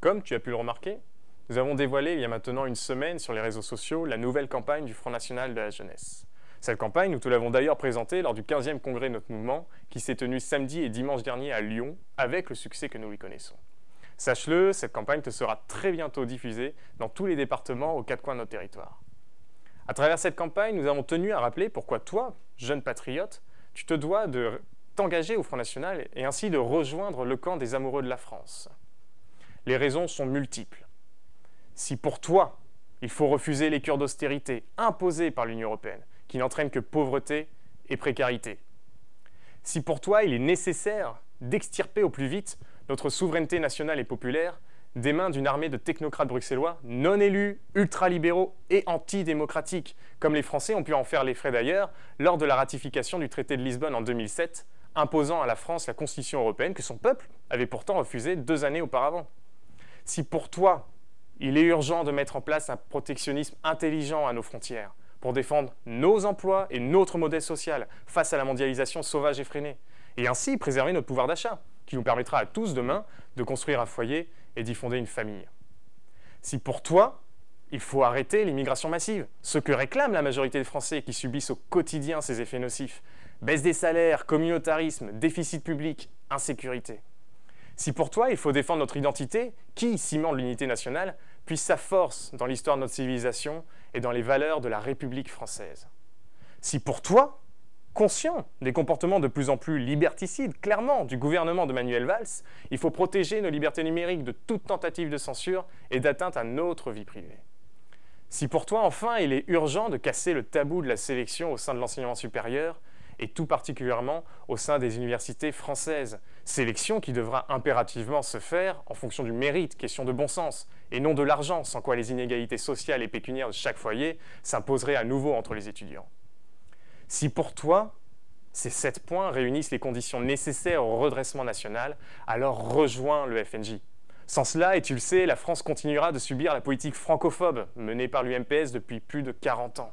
Comme tu as pu le remarquer, nous avons dévoilé il y a maintenant une semaine sur les réseaux sociaux la nouvelle campagne du Front National de la Jeunesse. Cette campagne, nous te l'avons d'ailleurs présentée lors du 15e congrès de Notre Mouvement, qui s'est tenu samedi et dimanche dernier à Lyon, avec le succès que nous lui connaissons. Sache-le, cette campagne te sera très bientôt diffusée dans tous les départements aux quatre coins de notre territoire. À travers cette campagne, nous avons tenu à rappeler pourquoi toi, jeune patriote, tu te dois de t'engager au Front National et ainsi de rejoindre le camp des amoureux de la France. Les raisons sont multiples. Si pour toi, il faut refuser les cures d'austérité imposées par l'Union européenne, qui n'entraînent que pauvreté et précarité. Si pour toi, il est nécessaire d'extirper au plus vite notre souveraineté nationale et populaire des mains d'une armée de technocrates bruxellois non élus, ultralibéraux et antidémocratiques, comme les Français ont pu en faire les frais d'ailleurs lors de la ratification du traité de Lisbonne en 2007, imposant à la France la Constitution européenne que son peuple avait pourtant refusée deux années auparavant. Si pour toi, il est urgent de mettre en place un protectionnisme intelligent à nos frontières, pour défendre nos emplois et notre modèle social face à la mondialisation sauvage et freinée, et ainsi préserver notre pouvoir d'achat, qui nous permettra à tous demain de construire un foyer et d'y fonder une famille. Si pour toi, il faut arrêter l'immigration massive, ce que réclame la majorité des Français qui subissent au quotidien ces effets nocifs, baisse des salaires, communautarisme, déficit public, insécurité. Si pour toi, il faut défendre notre identité, qui cimente l'unité nationale, puisse sa force dans l'histoire de notre civilisation et dans les valeurs de la République française. Si pour toi, conscient des comportements de plus en plus liberticides, clairement, du gouvernement de Manuel Valls, il faut protéger nos libertés numériques de toute tentative de censure et d'atteinte à notre vie privée. Si pour toi, enfin, il est urgent de casser le tabou de la sélection au sein de l'enseignement supérieur et tout particulièrement au sein des universités françaises. Sélection qui devra impérativement se faire en fonction du mérite, question de bon sens, et non de l'argent, sans quoi les inégalités sociales et pécuniaires de chaque foyer s'imposeraient à nouveau entre les étudiants. Si pour toi, ces sept points réunissent les conditions nécessaires au redressement national, alors rejoins le FNJ. Sans cela, et tu le sais, la France continuera de subir la politique francophobe menée par l'UMPS depuis plus de 40 ans.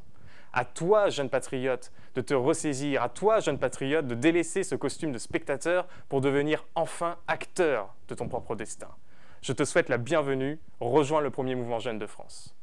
À toi, jeune patriote, de te ressaisir. À toi, jeune patriote, de délaisser ce costume de spectateur pour devenir enfin acteur de ton propre destin. Je te souhaite la bienvenue. Rejoins le premier mouvement jeune de France.